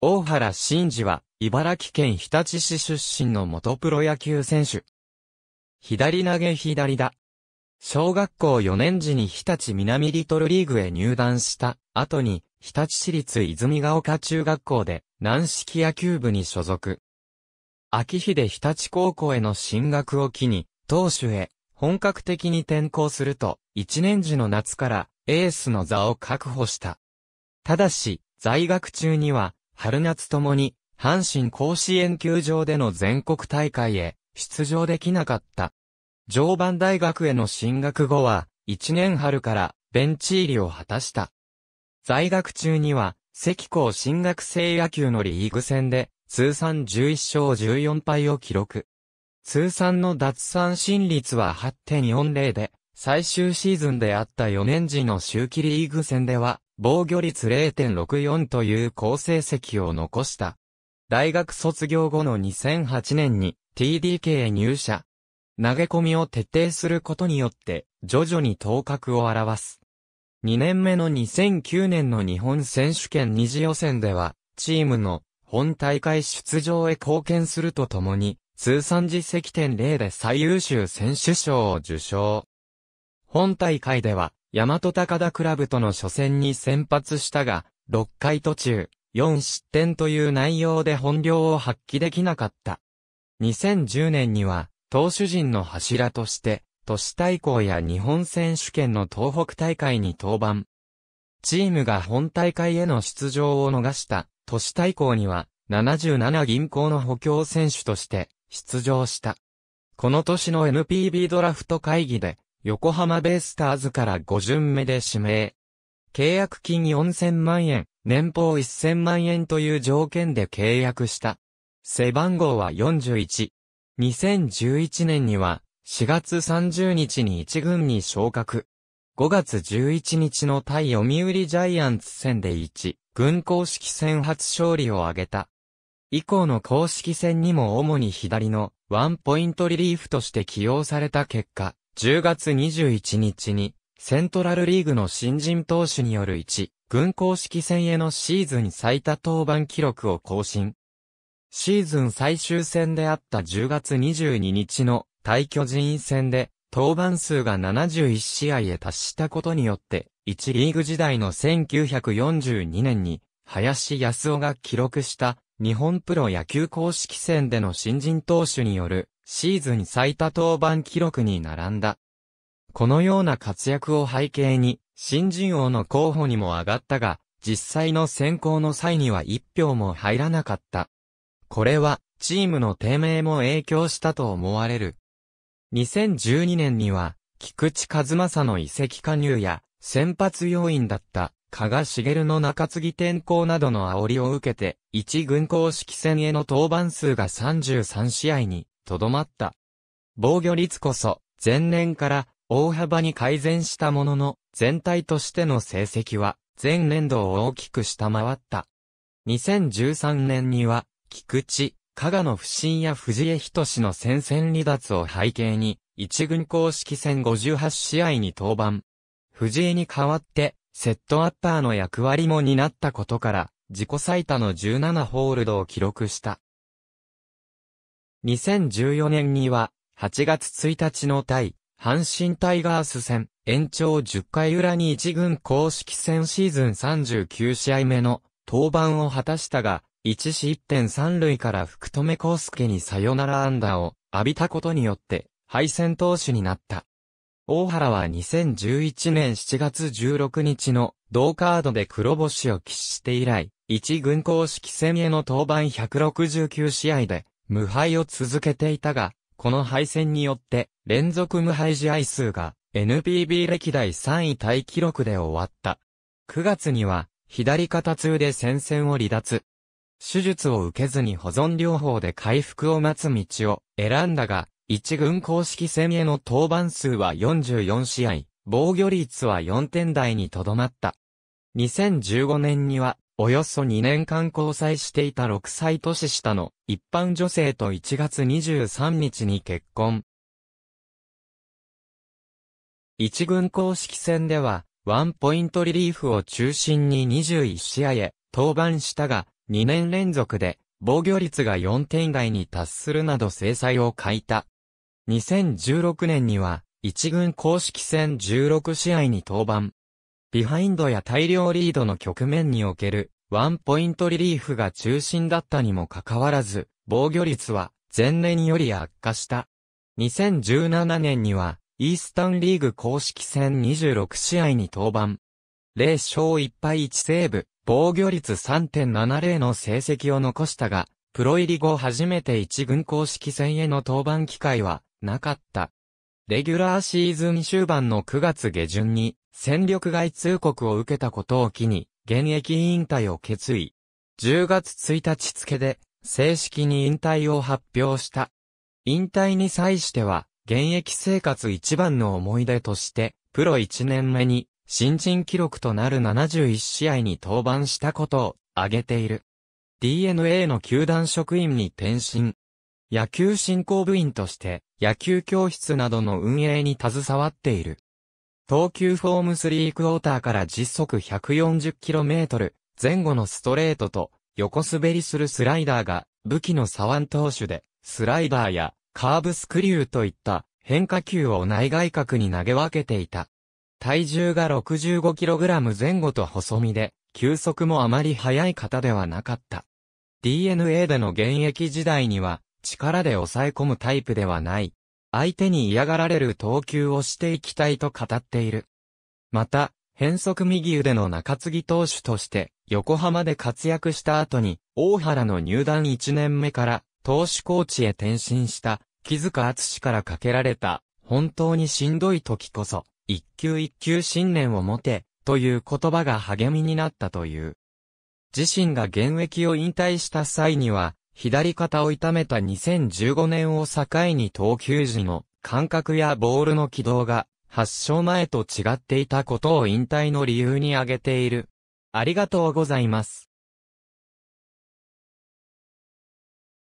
大原真二は、茨城県日立市出身の元プロ野球選手。左投げ左だ。小学校4年時に日立南リトルリーグへ入団した後に、日立市立泉ヶ丘中学校で軟式野球部に所属。秋日で日立高校への進学を機に、投手へ本格的に転校すると、1年時の夏からエースの座を確保した。ただし、在学中には、春夏ともに、阪神甲子園球場での全国大会へ出場できなかった。常磐大学への進学後は、1年春からベンチ入りを果たした。在学中には、関校進学生野球のリーグ戦で、通算11勝14敗を記録。通算の奪三振率は8.40で、最終シーズンであった4年時の周期リーグ戦では、防御率0.64という好成績を残した。大学卒業後の2008年に TDK へ入社。投げ込みを徹底することによって徐々に頭角を表す。2年目の2009年の日本選手権二次予選では、チームの本大会出場へ貢献するとともに、通算実績点0で最優秀選手賞を受賞。本大会では、大和高田クラブとの初戦に先発したが、6回途中、4失点という内容で本領を発揮できなかった。2010年には、投手陣の柱として、都市対抗や日本選手権の東北大会に登板。チームが本大会への出場を逃した、都市対抗には、77銀行の補強選手として、出場した。この年の NPB ドラフト会議で、横浜ベイスターズから5巡目で指名。契約金4000万円、年俸1000万円という条件で契約した。背番号は41。2011年には、4月30日に1軍に昇格。5月11日の対読売ジャイアンツ戦で1、軍公式戦初勝利を挙げた。以降の公式戦にも主に左のワンポイントリリーフとして起用された結果、10月21日に、セントラルリーグの新人投手による1、軍公式戦へのシーズン最多登板記録を更新。シーズン最終戦であった10月22日の対巨人戦で、登板数が71試合へ達したことによって、1リーグ時代の1942年に、林康夫が記録した日本プロ野球公式戦での新人投手によるシーズン最多登板記録に並んだ。このような活躍を背景に、新人王の候補にも上がったが、実際の選考の際には一票も入らなかった。これは、チームの低迷も影響したと思われる。2012年には、菊池和正の移籍加入や、先発要員だった、加賀茂の中継ぎ転校などの煽りを受けて、一軍公式戦への登板数が33試合にとどまった。防御率こそ、前年から大幅に改善したものの、全体としての成績は、前年度を大きく下回った。2013年には、菊池、加賀の不審や藤江仁の戦線離脱を背景に、一軍公式戦58試合に登板。藤江に代わって、セットアッパーの役割も担ったことから、自己最多の17ホールドを記録した。2014年には、8月1日の対、阪神タイガース戦、延長10回裏に1軍公式戦シーズン39試合目の登板を果たしたが、1失点3塁から福留康介にサヨナラ安打を浴びたことによって、敗戦投手になった。大原は2011年7月16日の同カードで黒星を喫して以来、1軍公式戦への登板169試合で無敗を続けていたが、この敗戦によって、連続無敗試合数が、NPB 歴代3位タイ記録で終わった。9月には、左肩痛で戦線を離脱。手術を受けずに保存療法で回復を待つ道を選んだが、一軍公式戦への登板数は44試合、防御率は4点台にとどまった。2015年にはおよそ2年間交際していた6歳年下の一般女性と1月23日に結婚。一軍公式戦では、ワンポイントリリーフを中心に21試合へ登板したが、2年連続で防御率が4点台に達するなど制裁を欠いた。2016年には、一軍公式戦16試合に登板。ビハインドや大量リードの局面における、ワンポイントリリーフが中心だったにもかかわらず、防御率は前年より悪化した。2017年には、イースタンリーグ公式戦26試合に登板。0勝1敗1セーブ、防御率3.70の成績を残したが、プロ入り後初めて1軍公式戦への登板機会はなかった。レギュラーシーズン終盤の9月下旬に戦力外通告を受けたことを機に、現役引退を決意。10月1日付で、正式に引退を発表した。引退に際しては、現役生活一番の思い出として、プロ1年目に、新人記録となる71試合に登板したことを挙げている。DNA の球団職員に転身。野球振興部員として、野球教室などの運営に携わっている。投球フォーム3クォーターから実速 140km 前後のストレートと横滑りするスライダーが武器の左腕投手でスライダーやカーブスクリューといった変化球を内外角に投げ分けていた。体重が 65kg 前後と細身で球速もあまり速い方ではなかった。DNA での現役時代には力で抑え込むタイプではない。相手に嫌がられる投球をしていきたいと語っている。また、変則右腕の中継ぎ投手として横浜で活躍した後に、大原の入団1年目から投手コーチへ転身した木塚厚からかけられた、本当にしんどい時こそ、一球一球信念を持て、という言葉が励みになったという。自身が現役を引退した際には、左肩を痛めた2015年を境に投球時の感覚やボールの軌道が発症前と違っていたことを引退の理由に挙げている。ありがとうございます。